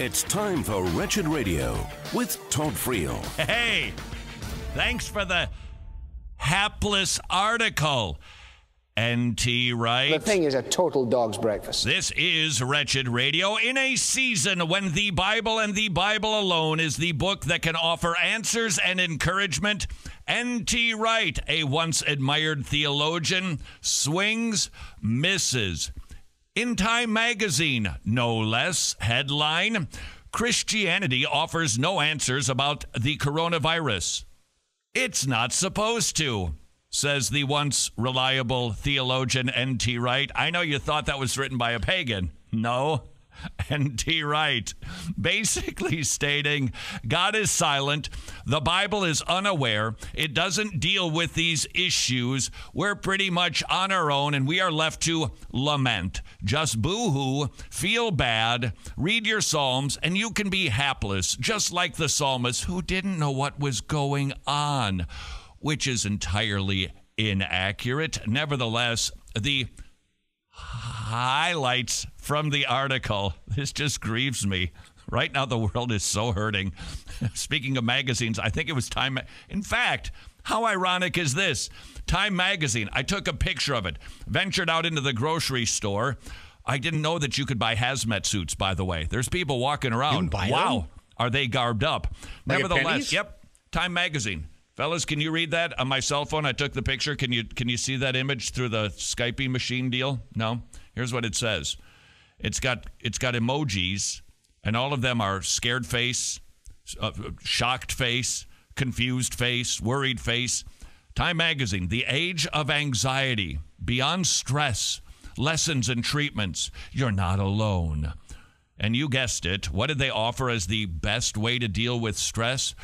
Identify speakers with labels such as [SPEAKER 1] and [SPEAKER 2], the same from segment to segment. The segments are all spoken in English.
[SPEAKER 1] It's time for Wretched Radio with Todd Friel. Hey, thanks for the hapless article. NT Wright. The thing is a total dog's breakfast. This is Wretched Radio in a season when the Bible and the Bible alone is the book that can offer answers and encouragement. NT Wright, a once admired theologian, swings, misses. In Time magazine, no less, headline Christianity offers no answers about the coronavirus. It's not supposed to, says the once reliable theologian N.T. Wright. I know you thought that was written by a pagan. No, and T. Wright, basically stating God is silent, the Bible is unaware, it doesn't deal with these issues. We're pretty much on our own, and we are left to lament. Just boo hoo, feel bad, read your Psalms, and you can be hapless, just like the psalmist who didn't know what was going on, which is entirely inaccurate. Nevertheless, the highlights from the article. This just grieves me. Right now, the world is so hurting. Speaking of magazines, I think it was Time. In fact, how ironic is this? Time magazine. I took a picture of it, ventured out into the grocery store. I didn't know that you could buy hazmat suits, by the way. There's people walking around. wow. Them? Are they garbed up? Like Nevertheless, yep. Time magazine. Fellas, can you read that on my cell phone? I took the picture. Can you can you see that image through the Skypey machine deal? No. Here's what it says. It's got it's got emojis, and all of them are scared face, uh, shocked face, confused face, worried face. Time Magazine: The Age of Anxiety, Beyond Stress, Lessons and Treatments. You're not alone. And you guessed it. What did they offer as the best way to deal with stress?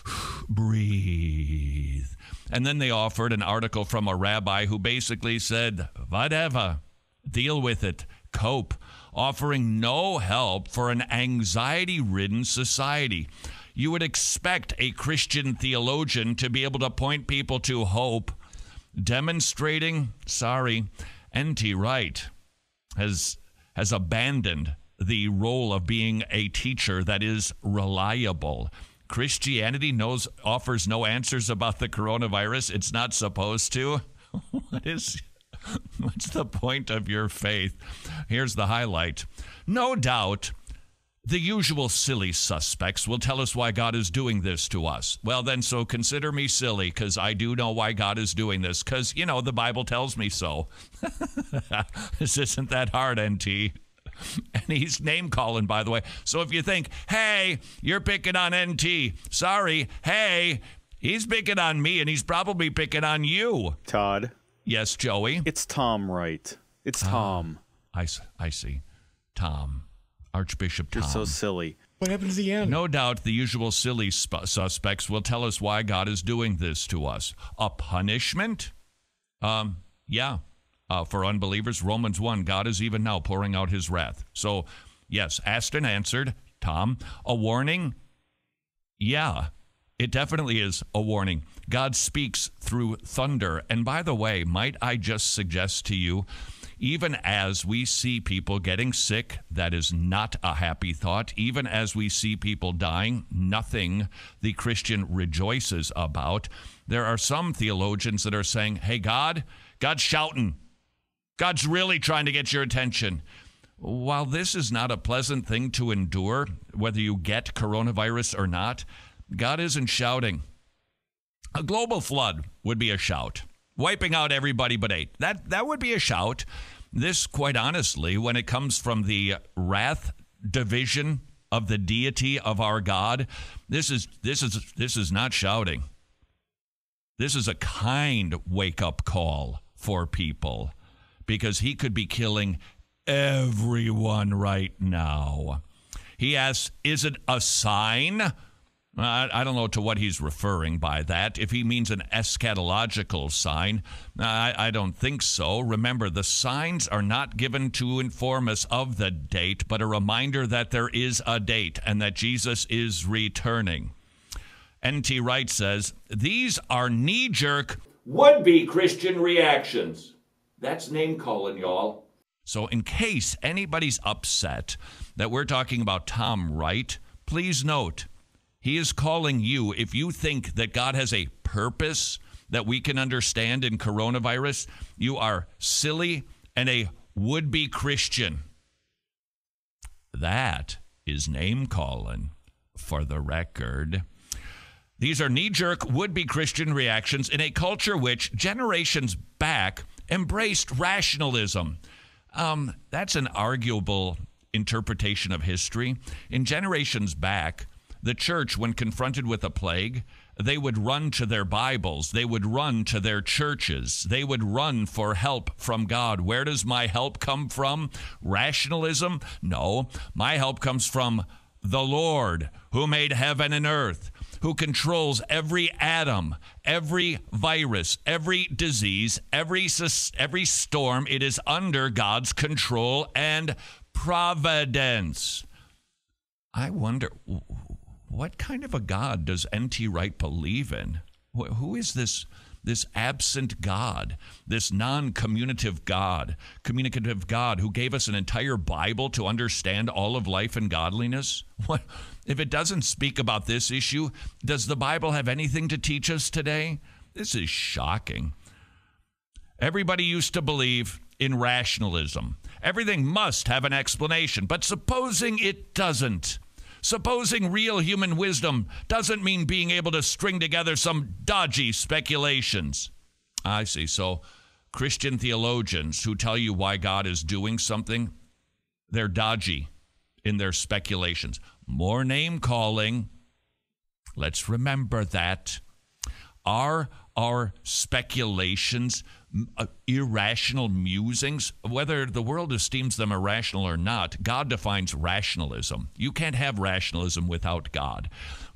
[SPEAKER 1] Breathe. And then they offered an article from a rabbi who basically said, whatever, deal with it, cope, offering no help for an anxiety ridden society. You would expect a Christian theologian to be able to point people to hope, demonstrating, sorry, N.T. Wright has, has abandoned the role of being a teacher that is reliable Christianity knows offers no answers about the coronavirus. It's not supposed to. what is what's the point of your faith? Here's the highlight. No doubt the usual silly suspects will tell us why God is doing this to us. Well, then, so consider me silly because I do know why God is doing this because, you know, the Bible tells me so. this isn't that hard, NT. and he's name calling, by the way. So if you think, hey, you're picking on NT, sorry, hey, he's picking on me, and he's probably picking on you. Todd. Yes, Joey. It's Tom Wright. It's ah, Tom. Uh, I, I see. Tom. Archbishop Tom. You're so silly. What happened to the end? No doubt the usual silly suspects will tell us why God is doing this to us. A punishment? Um, yeah, uh, for unbelievers. Romans 1 God is even now pouring out his wrath. So, yes, Ashton answered, Tom, a warning? Yeah, it definitely is a warning. God speaks through thunder. And by the way, might I just suggest to you, even as we see people getting sick, that is not a happy thought. Even as we see people dying, nothing the Christian rejoices about. There are some theologians that are saying, hey, God, God's shouting. God's really trying to get your attention. While this is not a pleasant thing to endure, whether you get coronavirus or not, God isn't shouting. A global flood would be a shout, wiping out everybody but eight. That, that would be a shout. This, quite honestly, when it comes from the wrath division of the deity of our God, this is, this is, this is not shouting. This is a kind wake up call for people because he could be killing everyone right now. He asks, Is it a sign? I don't know to what he's referring by that. If he means an eschatological sign, I, I, don't think so. Remember, the signs are not given to inform us of the date, but a reminder that there is a date and that Jesus is returning. N.T. Wright says, These are knee jerk, would be Christian reactions. That's name calling, y'all. So, in case anybody's upset that we're talking about Tom Wright, please note he is calling you if you think that God has a purpose that we can understand in coronavirus, you are silly and a would be Christian. That is name calling for the record. These are knee jerk would be Christian reactions in a culture which, generations back, embraced rationalism. Um, that's an arguable interpretation of history. In generations back, the church, when confronted with a plague, they would run to their Bibles. They would run to their churches. They would run for help from God. Where does my help come from? Rationalism? No. My help comes from the Lord who made heaven and earth who controls every atom, every virus, every disease, every, every storm. It is under God's control and providence. I wonder what kind of a God does N.T. Wright believe in? Who is this? this absent God, this non communicative God, communicative God who gave us an entire Bible to understand all of life and godliness? What, if it doesn't speak about this issue, does the Bible have anything to teach us today? This is shocking. Everybody used to believe in rationalism. Everything must have an explanation, but supposing it doesn't, Supposing real human wisdom doesn't mean being able to string together some dodgy speculations. I see. So, Christian theologians who tell you why God is doing something, they're dodgy in their speculations. More name calling. Let's remember that. Our our speculations, uh, irrational musings, whether the world esteems them irrational or not, God defines rationalism. You can't have rationalism without God.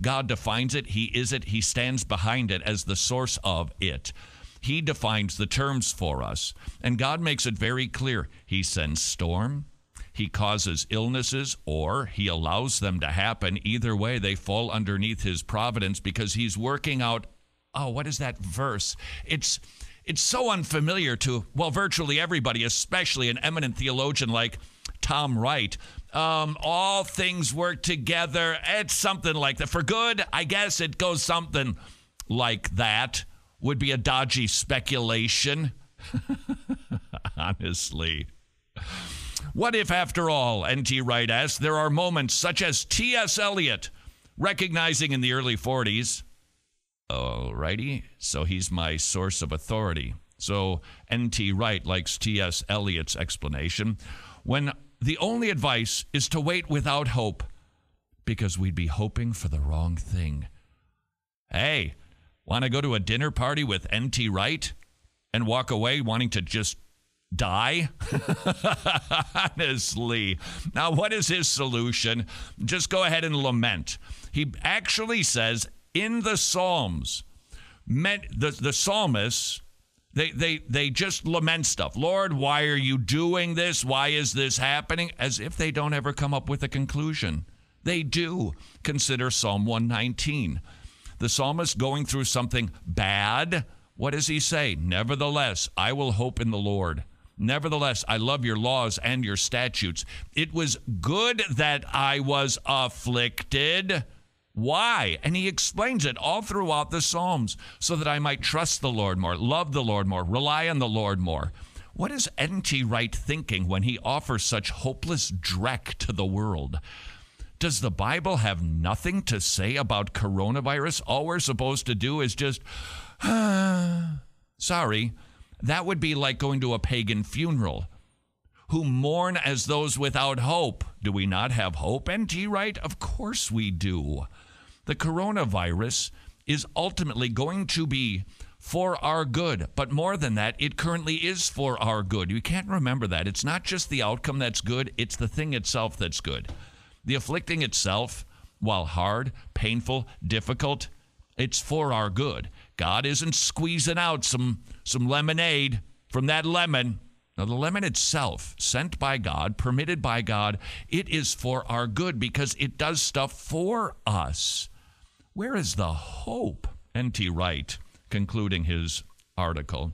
[SPEAKER 1] God defines it, He is it, He stands behind it as the source of it. He defines the terms for us. And God makes it very clear He sends storm, He causes illnesses, or He allows them to happen. Either way, they fall underneath His providence because He's working out oh, what is that verse? It's it's so unfamiliar to well virtually everybody, especially an eminent theologian like Tom Wright. Um, all things work together. It's something like that for good. I guess it goes something like that. Would be a dodgy speculation. Honestly. What if, after all, N.T. Wright asked, there are moments such as T.S. Eliot recognizing in the early 40s Alrighty. So he's my source of authority. So N.T. Wright likes T.S. Eliot's explanation when the only advice is to wait without hope because we'd be hoping for the wrong thing. Hey, want to go to a dinner party with N.T. Wright and walk away wanting to just die? Honestly. Now, what is his solution? Just go ahead and lament. He actually says in the Psalms, meant the, the psalmists, they, they, they just lament stuff. Lord, why are you doing this? Why is this happening? As if they don't ever come up with a conclusion. They do. Consider Psalm 119. The psalmist going through something bad. What does he say? Nevertheless, I will hope in the Lord. Nevertheless, I love your laws and your statutes. It was good that I was afflicted. Why? And he explains it all throughout the Psalms so that I might trust the Lord more, love the Lord more, rely on the Lord more. What is N.T. Wright thinking when he offers such hopeless dreck to the world? Does the Bible have nothing to say about coronavirus? All we're supposed to do is just, sorry. That would be like going to a pagan funeral, who mourn as those without hope. Do we not have hope? And T. Wright, of course we do. The coronavirus is ultimately going to be for our good. But more than that, it currently is for our good. You can't remember that. It's not just the outcome that's good, it's the thing itself that's good. The afflicting itself, while hard, painful, difficult, it's for our good. God isn't squeezing out some some lemonade from that lemon now, the lemon itself, sent by God, permitted by God, it is for our good because it does stuff for us. Where is the hope? N.T. Wright, concluding his article.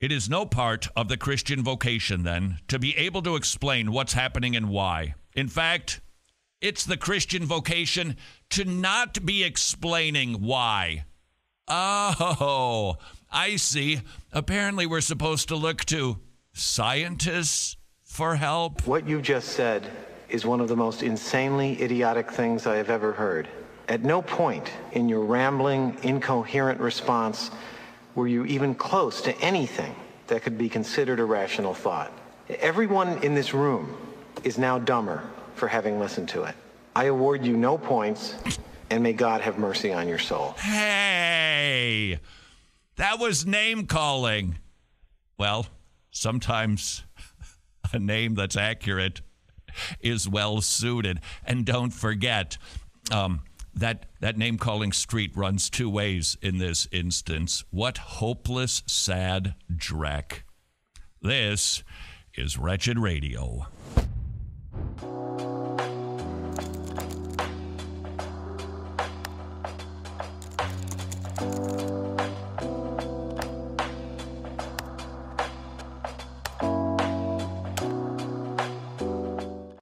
[SPEAKER 1] It is no part of the Christian vocation, then, to be able to explain what's happening and why. In fact, it's the Christian vocation to not be explaining why. Oh, icy. Apparently, we're supposed to look to scientists for help. What you just said is one of the most insanely idiotic things I have ever heard. At no point in your rambling, incoherent response were you even close to anything that could be considered a rational thought. Everyone in this room is now dumber for having listened to it. I award you no points, and may God have mercy on your soul. Hey! That was name calling. Well, sometimes a name that's accurate is well suited. And don't forget, um, that that name calling street runs two ways in this instance. What hopeless, sad dreck. This is Wretched Radio.